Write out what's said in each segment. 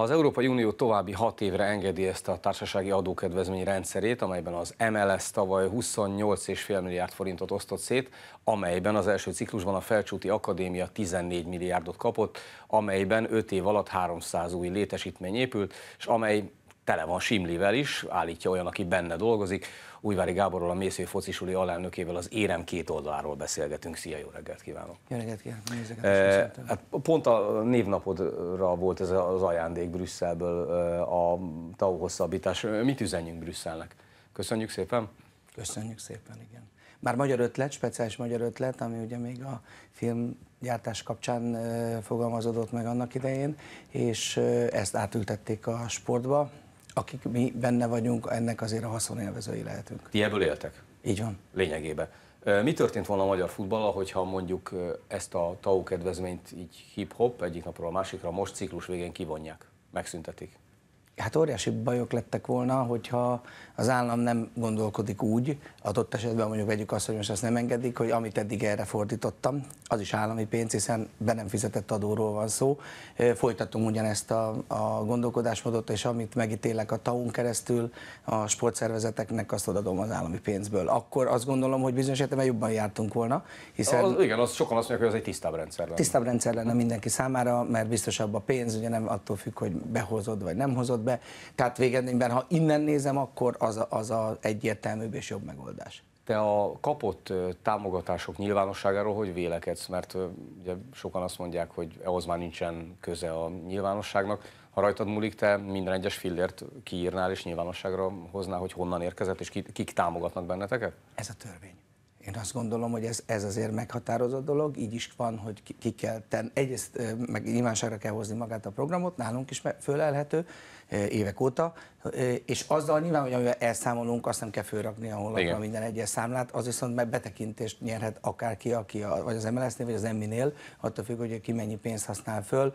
Az Európai Unió további hat évre engedélyezte a társasági adókedvezmény rendszerét, amelyben az MLS tavaly 28,5 milliárd forintot osztott szét, amelyben az első ciklusban a Felcsúti Akadémia 14 milliárdot kapott, amelyben 5 év alatt 300 új létesítmény épült, és amely tele van simlivel is, állítja olyan, aki benne dolgozik. Újvári Gáborról, a Mészői Focisuli alelnökével az érem két oldaláról beszélgetünk. Szia, jó reggelt kívánok! Jó reggelt kívánok! E, hát pont a névnapodra volt ez az ajándék Brüsszelből eh, a TAU hosszabbítás. Mit üzenjünk Brüsszelnek? Köszönjük szépen! Köszönjük szépen, igen. Már magyar ötlet, speciális magyar ötlet, ami ugye még a filmgyártás kapcsán eh, fogalmazódott meg annak idején, és ezt átültették a sportba, akik mi benne vagyunk, ennek azért a haszonélvezői lehetünk. Ti ebből éltek? Így van. Lényegében. Mi történt volna a magyar futballal, hogyha mondjuk ezt a tau kedvezményt így hip-hop egyik napról a másikra most ciklus végén kivonják, megszüntetik? hát óriási bajok lettek volna, hogyha az állam nem gondolkodik úgy, adott esetben mondjuk vegyük azt, hogy most ezt nem engedik, hogy amit eddig erre fordítottam, az is állami pénz, hiszen be nem fizetett adóról van szó. Folytatom ugyanezt a, a gondolkodásmódot, és amit megítélek a tau keresztül, a sportszervezeteknek azt odadom az állami pénzből. Akkor azt gondolom, hogy bizonyos értelemben jobban jártunk volna, hiszen... Az, igen, az sokan azt mondják, hogy ez egy tisztább rendszer lenne. Tisztább rendszer lenne mindenki számára, mert biztosabb a pénz, ugye nem attól függ, hogy behozod vagy nem hozod be. Tehát végeredményben, ha innen nézem, akkor az a, az a egyértelműbb és jobb megoldás. Te a kapott támogatások nyilvánosságáról hogy vélekedsz? Mert ugye sokan azt mondják, hogy ehhoz már nincsen köze a nyilvánosságnak. Ha rajtad múlik, te minden egyes fillért kiírnál és nyilvánosságra hoznál, hogy honnan érkezett, és kik támogatnak benneteket? Ez a törvény. Én azt gondolom, hogy ez, ez azért meghatározott dolog, így is van, hogy ki, ki kell tenni. Egyrészt meg nyilvánosságra kell hozni magát a programot, nálunk is fölelhető évek óta, és azzal nyilván, hogy amivel elszámolunk, azt nem kell fölrakni a honlapra minden egyes számlát, az viszont meg betekintést nyerhet akárki, aki a, vagy az MLS-nél, vagy az MMI-nél, attól függ, hogy ki mennyi pénzt használ föl,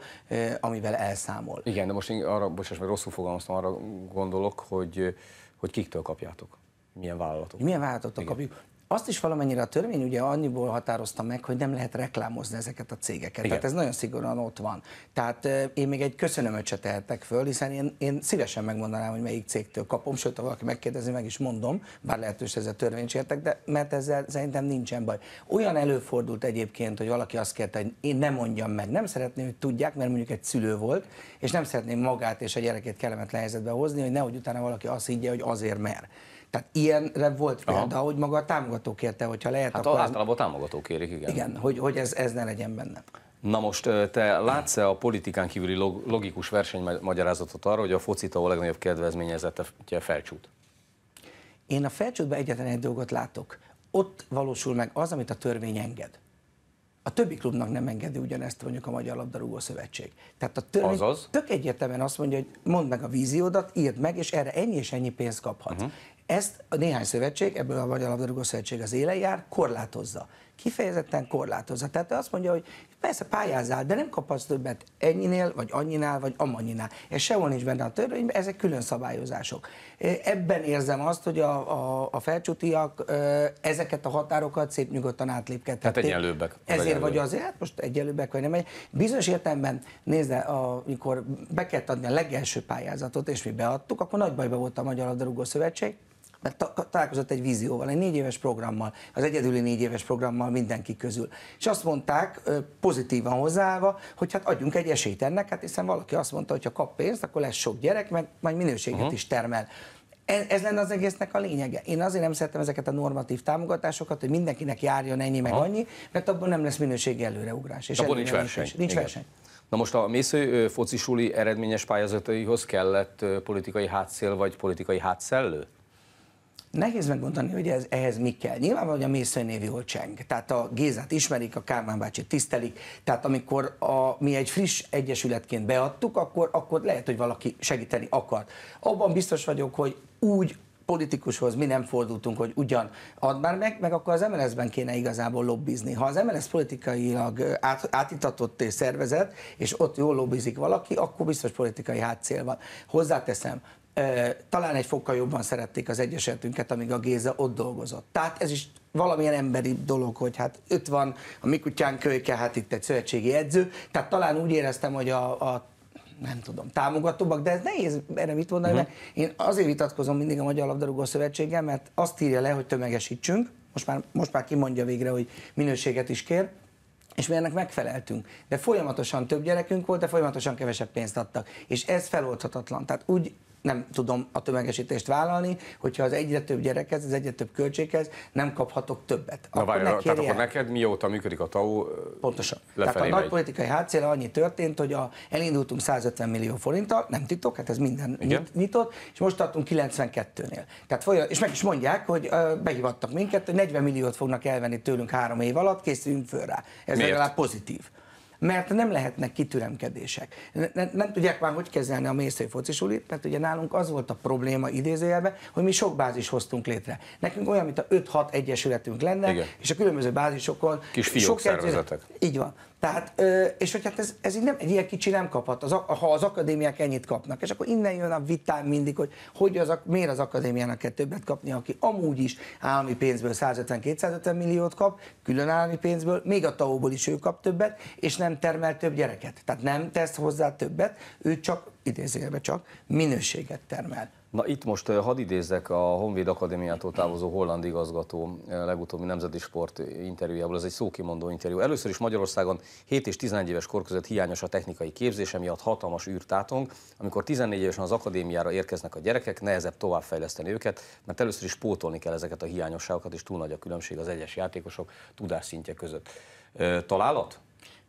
amivel elszámol. Igen, de most én arra, bocsás, mert rosszul fogalmaztam, arra gondolok, hogy, hogy kiktől kapjátok. Milyen vállalatok? Milyen vállalatoktól kapjuk? azt is valamennyire a törvény ugye annyiból határozta meg, hogy nem lehet reklámozni ezeket a cégeket. Igen. Tehát ez nagyon szigorúan ott van. Tehát én még egy köszönömöt se tehetek föl, hiszen én, én szívesen megmondanám, hogy melyik cégtől kapom, sőt, ha valaki megkérdezi, meg is mondom, bár lehetős ez a törvény értek, de mert ezzel szerintem nincsen baj. Olyan előfordult egyébként, hogy valaki azt kérte, hogy én nem mondjam meg, nem szeretném, hogy tudják, mert mondjuk egy szülő volt, és nem szeretném magát és a gyerekét kellemetlen helyzetbe hozni, hogy nehogy utána valaki azt higgye, hogy azért mer. Tehát ilyenre volt példa, Aha. hogy maga a támogató kérte, hogyha lehet, hát akkor... Hát általában a támogató kérik, igen. Igen, hogy, hogy ez, ez ne legyen benne. Na most te látsz-e a politikán kívüli logikus versenymagyarázatot arra, hogy a focita a legnagyobb a felcsút? Én a felcsútban egyetlen egy dolgot látok. Ott valósul meg az, amit a törvény enged. A többi klubnak nem engedi ugyanezt mondjuk a Magyar Labdarúgó Szövetség. Tehát a törvény Azaz. tök egyértelműen azt mondja, hogy mondd meg a víziódat, írd meg, és erre ennyi és ennyi pénzt kaphatsz. Uh-huh. Ezt a néhány szövetség, ebből a Magyar Labdarúgó Szövetség az élen jár, korlátozza. Kifejezetten korlátozza. Tehát azt mondja, hogy persze pályázál, de nem kapasz többet ennyinél, vagy annyinál, vagy amannyinál. Ez sehol nincs benne a törvényben, ezek külön szabályozások. Ebben érzem azt, hogy a, a, a felcsútiak ezeket a határokat szép nyugodtan átlépkedtek. Tehát egyenlőbbek. Ezért egyenlőbbek. vagy azért, hát most egyenlőbbek vagy nem. Bizonyos értelemben, nézze, amikor be kellett adni a legelső pályázatot, és mi beadtuk, akkor nagy bajba volt a Magyar Labdarúgó Szövetség, mert találkozott egy vízióval, egy négy éves programmal, az egyedüli négy éves programmal mindenki közül. És azt mondták, pozitívan hozzáállva, hogy hát adjunk egy esélyt ennek, hát hiszen valaki azt mondta, hogy ha kap pénzt, akkor lesz sok gyerek, meg majd minőséget uh-huh. is termel. Ez, ez lenne az egésznek a lényege. Én azért nem szeretem ezeket a normatív támogatásokat, hogy mindenkinek járjon ennyi meg Aha. annyi, mert abban nem lesz minőségi előreugrás. És abban nincs verseny. Nincs Igen. verseny. Na most a Mésző focisuli eredményes pályázataihoz kellett politikai hátszél vagy politikai hátszellő? Nehéz megmondani, hogy ez, ehhez mi kell. Nyilvánvalóan, hogy a Mészői név jól cseng. Tehát a Gézát ismerik, a Kármán bácsi tisztelik. Tehát amikor a, mi egy friss egyesületként beadtuk, akkor, akkor lehet, hogy valaki segíteni akar. Abban biztos vagyok, hogy úgy politikushoz mi nem fordultunk, hogy ugyan Ad már meg, meg akkor az MLS-ben kéne igazából lobbizni. Ha az MLS politikailag eh, át, átitatott és szervezet, és ott jól lobbizik valaki, akkor biztos politikai hátszél van. Hozzáteszem, talán egy fokkal jobban szerették az egyesetünket, amíg a Géza ott dolgozott. Tehát ez is valamilyen emberi dolog, hogy hát öt van, a mi kutyánk kölyke, hát itt egy szövetségi edző, tehát talán úgy éreztem, hogy a, a nem tudom, támogatóbbak, de ez nehéz erre mit mondani, uh-huh. mert én azért vitatkozom mindig a Magyar Labdarúgó Szövetséggel, mert azt írja le, hogy tömegesítsünk, most már, most már kimondja végre, hogy minőséget is kér, és mi ennek megfeleltünk. De folyamatosan több gyerekünk volt, de folyamatosan kevesebb pénzt adtak. És ez feloldhatatlan. Tehát úgy nem tudom a tömegesítést vállalni, hogyha az egyre több gyerekhez, az egyre több költséghez nem kaphatok többet. Na akkor várj, tehát akkor neked mióta működik a TAU? Pontosan. Tehát a nagy politikai hátszél annyi történt, hogy a, elindultunk 150 millió forinttal, nem titok, hát ez minden nyit, nyitott, és most tartunk 92-nél. Tehát folyam, és meg is mondják, hogy uh, behívattak minket, hogy 40 milliót fognak elvenni tőlünk három év alatt, készüljünk föl rá. Ez Miért? legalább pozitív mert nem lehetnek kitüremkedések. Nem, nem tudják már, hogy kezelni a mészői focisulit, mert ugye nálunk az volt a probléma idézőjelben, hogy mi sok bázis hoztunk létre. Nekünk olyan, mint a 5-6 egyesületünk lenne, Igen. és a különböző bázisokon... Kis fiók sok szervezetek. így van. Tehát, és hogy hát ez, ez így nem, egy ilyen kicsi nem kaphat, az, ha az akadémiák ennyit kapnak. És akkor innen jön a vitám mindig, hogy, hogy az, miért az akadémiának kell többet kapni, aki amúgy is állami pénzből 150-250 milliót kap, külön állami pénzből, még a tao is ő kap többet, és nem termel több gyereket. Tehát nem tesz hozzá többet, ő csak idézőjelben csak, minőséget termel. Na itt most hadd idézzek a Honvéd Akadémiától távozó holland igazgató legutóbbi nemzeti sport interjújából, ez egy szókimondó interjú. Először is Magyarországon 7 és 11 éves kor között hiányos a technikai képzése miatt hatalmas űrtátong. Amikor 14 évesen az akadémiára érkeznek a gyerekek, nehezebb továbbfejleszteni őket, mert először is pótolni kell ezeket a hiányosságokat, és túl nagy a különbség az egyes játékosok tudásszintje között. Találat?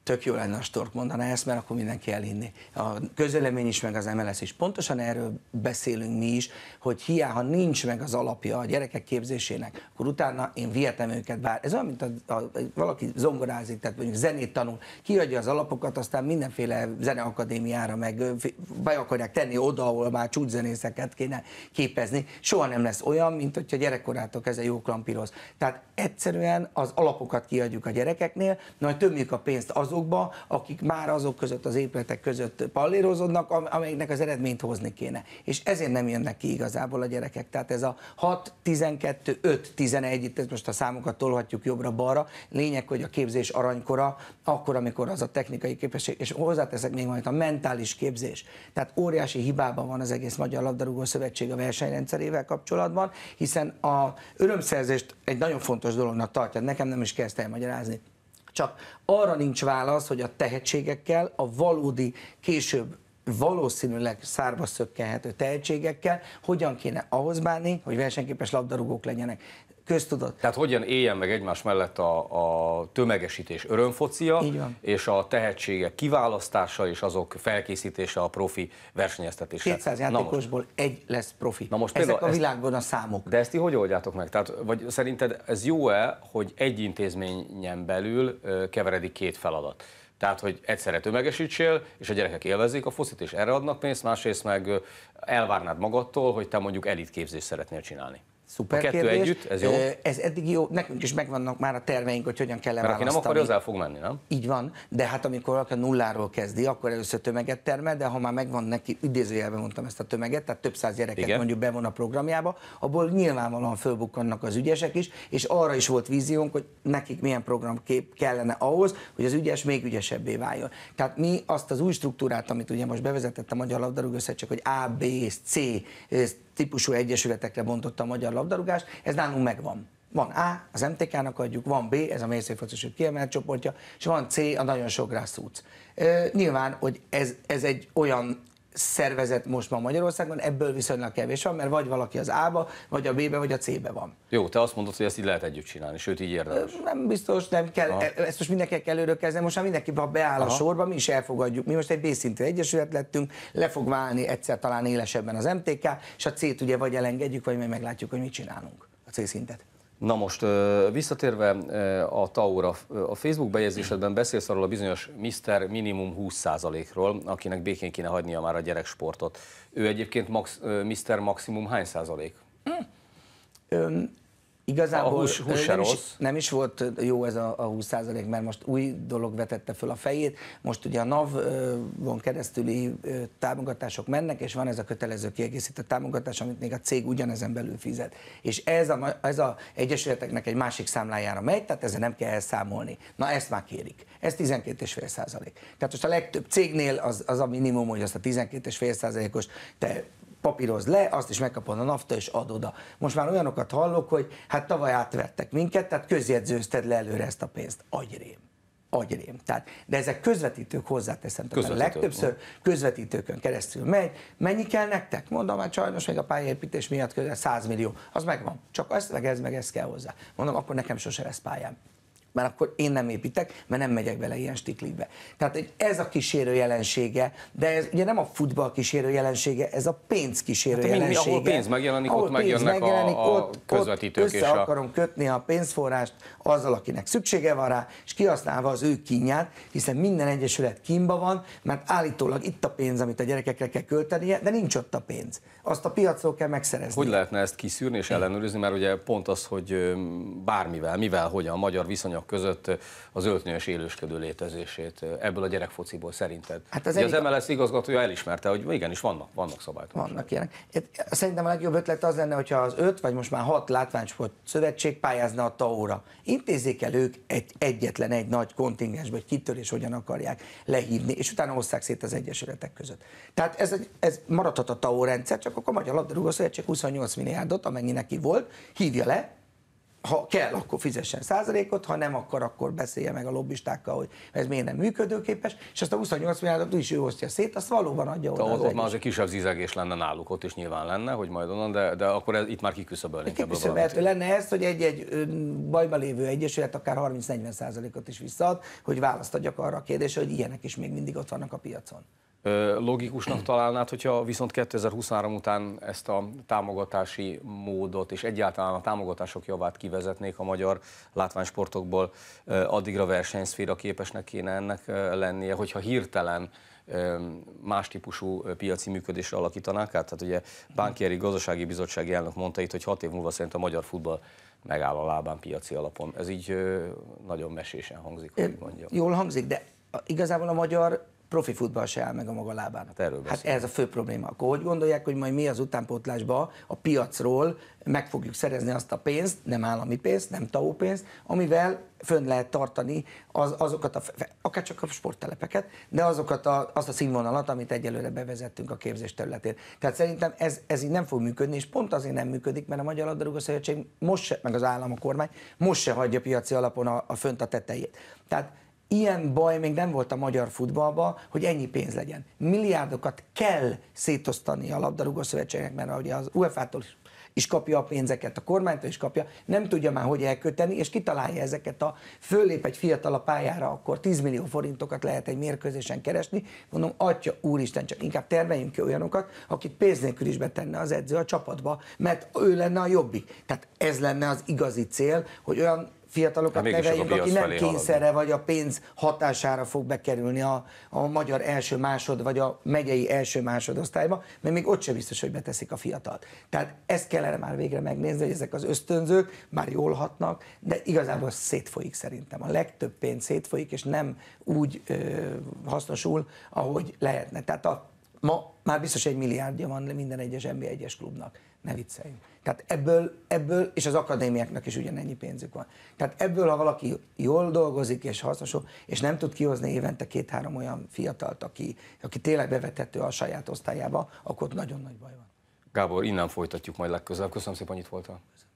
tök jó lenne a Stork mondaná ezt, mert akkor mindenki elhinni. A közölemény is, meg az MLS is. Pontosan erről beszélünk mi is, hogy hiába nincs meg az alapja a gyerekek képzésének, akkor utána én vietem őket bár. Ez olyan, mint a, a, valaki zongorázik, tehát mondjuk zenét tanul, kiadja az alapokat, aztán mindenféle zeneakadémiára meg be akarják tenni oda, ahol már csúcszenészeket kéne képezni. Soha nem lesz olyan, mint hogyha gyerekkorától kezdve jó klampíroz. Tehát egyszerűen az alapokat kiadjuk a gyerekeknél, majd tömjük a pénzt az azokba, akik már azok között, az épületek között pallérozódnak, amelyiknek az eredményt hozni kéne. És ezért nem jönnek ki igazából a gyerekek. Tehát ez a 6, 12, 5, 11, itt most a számokat tolhatjuk jobbra-balra, lényeg, hogy a képzés aranykora, akkor, amikor az a technikai képesség, és hozzáteszek még majd a mentális képzés. Tehát óriási hibában van az egész Magyar Labdarúgó Szövetség a versenyrendszerével kapcsolatban, hiszen a örömszerzést egy nagyon fontos dolognak tartja. Nekem nem is kezd magyarázni. Csak arra nincs válasz, hogy a tehetségekkel, a valódi később valószínűleg szárba szökkenhető tehetségekkel hogyan kéne ahhoz bánni, hogy versenyképes labdarúgók legyenek Köztudott. Tehát hogyan éljen meg egymás mellett a, a tömegesítés örömfocia, és a tehetségek kiválasztása és azok felkészítése a profi versenyeztetésre. 200 játékosból most, egy lesz profi. Na most Ezek a világban a számok. De ezt ti hogy oldjátok meg? Tehát, vagy szerinted ez jó-e, hogy egy intézményen belül keveredik két feladat? Tehát, hogy egyszerre tömegesítsél, és a gyerekek élvezik a foszit, és erre adnak pénzt, másrészt meg elvárnád magadtól, hogy te mondjuk elitképzést szeretnél csinálni. Szuper a kettő kérdés. együtt, ez jó? Ez eddig jó, nekünk is megvannak már a terveink, hogy hogyan kell Mert Aki nem akar, az el fog menni, nem? Így van, de hát amikor valaki nulláról kezdi, akkor először tömeget termel, de ha már megvan neki, idézőjelben mondtam ezt a tömeget, tehát több száz gyereket Igen. mondjuk bevon a programjába, abból nyilvánvalóan fölbukkannak az ügyesek is, és arra is volt víziónk, hogy nekik milyen programkép kellene ahhoz, hogy az ügyes még ügyesebbé váljon. Tehát mi azt az új struktúrát, amit ugye most bevezetett a Magyar Labdarúgó hogy A, B és C típusú egyesületekre bontotta a magyar labdarúgást, ez nálunk megvan. Van A, az MTK-nak adjuk, van B, ez a mérszőfocosok kiemelt csoportja, és van C, a nagyon sok rászúc. nyilván, hogy ez, ez egy olyan szervezet most ma Magyarországon, ebből viszonylag kevés van, mert vagy valaki az A-ba, vagy a B-be, vagy a C-be van. Jó, te azt mondod, hogy ezt így lehet együtt csinálni, sőt így érdemes. Nem biztos, nem kell, Aha. E, ezt most mindenki kell előrökezni, most már mindenki ha beáll Aha. a sorba, mi is elfogadjuk. Mi most egy B-szintű egyesület lettünk, le fog válni egyszer talán élesebben az MTK, és a C-t ugye vagy elengedjük, vagy meg meglátjuk, hogy mit csinálunk a C-szintet. Na most visszatérve a Taura, a Facebook bejegyzésedben beszélsz arról a bizonyos Mr. Minimum 20%-ról, akinek békén kéne hagynia már a gyereksportot. Ő egyébként max, Mr. Maximum hány százalék? Hm. Igazából a hús, hús nem, rossz. is, nem is volt jó ez a, a 20%, mert most új dolog vetette föl a fejét. Most ugye a NAV-on keresztüli támogatások mennek, és van ez a kötelező kiegészített támogatás, amit még a cég ugyanezen belül fizet. És ez a, ez a egyesületeknek egy másik számlájára megy, tehát ezzel nem kell elszámolni. Na ezt már kérik. Ez 12,5 százalék. Tehát most a legtöbb cégnél az, az a minimum, hogy azt a 12,5 százalékos te papírozd le, azt is megkapod a NAFTA és ad oda. Most már olyanokat hallok, hogy hát tavaly átvettek minket, tehát közjegyzőzted le előre ezt a pénzt. Agyrém agyrém. Tehát, de ezek közvetítők hozzáteszem, tehát A legtöbbször közvetítőkön keresztül megy. Mennyi kell nektek? Mondom, hát sajnos még a pályaépítés miatt közel 100 millió. Az megvan. Csak ezt meg ez meg ez kell hozzá. Mondom, akkor nekem sose lesz pályám mert akkor én nem építek, mert nem megyek bele ilyen stiklikbe. Tehát ez a kísérő jelensége, de ez ugye nem a futball kísérő jelensége, ez a pénz kísérő hát, jelensége. Mind, ahol pénz megjelenik, ahol ott pénz megjelenik, a, a ott, közvetítők. Ott össze és a... akarom kötni a pénzforrást azzal, akinek szüksége van rá, és kihasználva az ő kínját, hiszen minden egyesület kínba van, mert állítólag itt a pénz, amit a gyerekekre kell költenie, de nincs ott a pénz. Azt a piacról kell megszerezni. Hogy lehetne ezt kiszűrni és ellenőrizni, mert ugye pont az, hogy bármivel, mivel, hogyan, magyar viszonyok fiatalok között az öltnyős élősködő létezését ebből a gyerekfociból szerinted? Hát az, Ugye az MLS igazgatója elismerte, hogy igenis vannak, vannak szabályok, Vannak ilyenek. Szerintem a legjobb ötlet az lenne, hogyha az öt vagy most már hat látványsport szövetség pályázna a TAO-ra. Intézzék el ők egy, egyetlen egy nagy kontingensbe, hogy kitől és hogyan akarják lehívni, és utána osszák szét az egyesületek között. Tehát ez, ez maradhat a TAO rendszer, csak akkor a Magyar Labdarúgó Szövetség 28 milliárdot, amennyi neki volt, hívja le, ha kell, akkor fizessen százalékot, ha nem akar, akkor beszélje meg a lobbistákkal, hogy ez miért nem működőképes, és azt a 28 milliárdot is ő osztja szét, azt valóban adja oda. Ott, ott már az egy kisebb zizegés lenne náluk, ott is nyilván lenne, hogy majd onnan, de, de akkor ez, itt már kiküszöbölnénk ebből valamit. lenne ez, hogy egy-egy bajba lévő egyesület akár 30-40 százalékot is visszaad, hogy választ adjak arra a kérdésre, hogy ilyenek is még mindig ott vannak a piacon logikusnak találnád, hogyha viszont 2023 után ezt a támogatási módot és egyáltalán a támogatások javát kivezetnék a magyar látványsportokból, addigra versenyszféra képesnek kéne ennek lennie, hogyha hirtelen más típusú piaci működésre alakítanák át. Tehát ugye Bánkieri Gazdasági Bizottsági elnök mondta itt, hogy hat év múlva szerint a magyar futball megáll a lábán piaci alapon. Ez így nagyon mesésen hangzik, hogy mondjam. Jól hangzik, de igazából a magyar profi futball se áll meg a maga lábán. Hát, erről hát ez a fő probléma. Akkor hogy gondolják, hogy majd mi az utánpótlásba a piacról meg fogjuk szerezni azt a pénzt, nem állami pénzt, nem TAO pénzt, amivel fönn lehet tartani az, azokat a, akár csak a sporttelepeket, de azokat a, azt a színvonalat, amit egyelőre bevezettünk a képzés területén. Tehát szerintem ez, ez így nem fog működni, és pont azért nem működik, mert a Magyar Labdarúgó Szövetség most se, meg az állam, a kormány most se hagyja piaci alapon a, a fönt a tetejét. Tehát ilyen baj még nem volt a magyar futballban, hogy ennyi pénz legyen. Milliárdokat kell szétosztani a labdarúgó szövetségnek, mert ugye az UEFA-tól is kapja a pénzeket, a kormánytól is kapja, nem tudja már, hogy elköteni, és kitalálja ezeket a, fölép egy fiatal a pályára, akkor 10 millió forintokat lehet egy mérkőzésen keresni, mondom, atya úristen, csak inkább termeljünk ki olyanokat, akit pénz nélkül is betenne az edző a csapatba, mert ő lenne a jobbik. Tehát ez lenne az igazi cél, hogy olyan fiatalokat hát neveljünk, aki nem kényszerre haladni. vagy a pénz hatására fog bekerülni a, a magyar első-másod vagy a megyei első-másodosztályba, mert még ott sem biztos, hogy beteszik a fiatalt. Tehát ezt kellene már végre megnézni, hogy ezek az ösztönzők már jól hatnak, de igazából szétfolyik szerintem. A legtöbb pénz szétfolyik, és nem úgy ö, hasznosul, ahogy lehetne. Tehát a, ma már biztos egy milliárdja van minden egyes NBA egyes klubnak ne vicceljünk. Tehát ebből, ebből, és az akadémiáknak is ugyanennyi pénzük van. Tehát ebből, ha valaki jól dolgozik és hasznosul, és nem tud kihozni évente két-három olyan fiatalt, aki, aki tényleg bevethető a saját osztályába, akkor ott nagyon nagy baj van. Gábor, innen folytatjuk majd legközelebb. Köszönöm szépen, hogy itt voltál. Köszönöm.